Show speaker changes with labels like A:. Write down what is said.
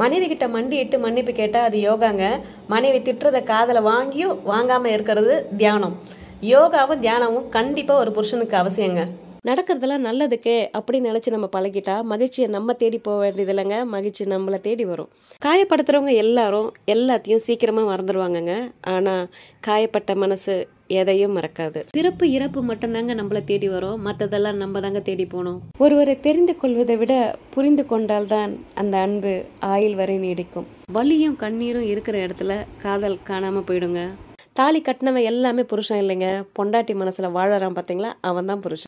A: மனைவி கிட்ட மண்டியிட்டு மன்னிப்பு கேட்டால் அது யோகாங்க மனைவி திட்டுறத காதல வாங்கியும் வாங்காமல் இருக்கிறது தியானம் யோகாவும் தியானமும் கண்டிப்பாக ஒரு புருஷனுக்கு அவசியங்க நடக்கிறதெல்லாம் நல்லதுக்கு அப்படின்னு நினச்சி நம்ம பழகிட்டா மகிழ்ச்சியை நம்ம தேடி போக வேண்டியது இல்லைங்க மகிழ்ச்சி நம்மளை தேடி வரும் காயப்படுத்துறவங்க எல்லாரும் எல்லாத்தையும் சீக்கிரமாக மறந்துடுவாங்கங்க ஆனால் காயப்பட்ட மனசு எதையும் மறக்காது பிறப்பு இறப்பு மட்டும்தாங்க நம்மள தேடி வரும் மற்றதெல்லாம் நம்ம தாங்க தேடி போனோம் ஒருவரை தெரிந்து கொள்வதை விட புரிந்து கொண்டால்தான் அந்த அன்பு ஆயுள் வரை நீடிக்கும் வலியும் கண்ணீரும் இருக்கிற இடத்துல காதல் காணாம போயிடுங்க தாலி கட்டினவன் எல்லாமே புருஷன் இல்லைங்க பொண்டாட்டி மனசுல வாழறான் பாத்தீங்களா அவன் தான் புருஷன்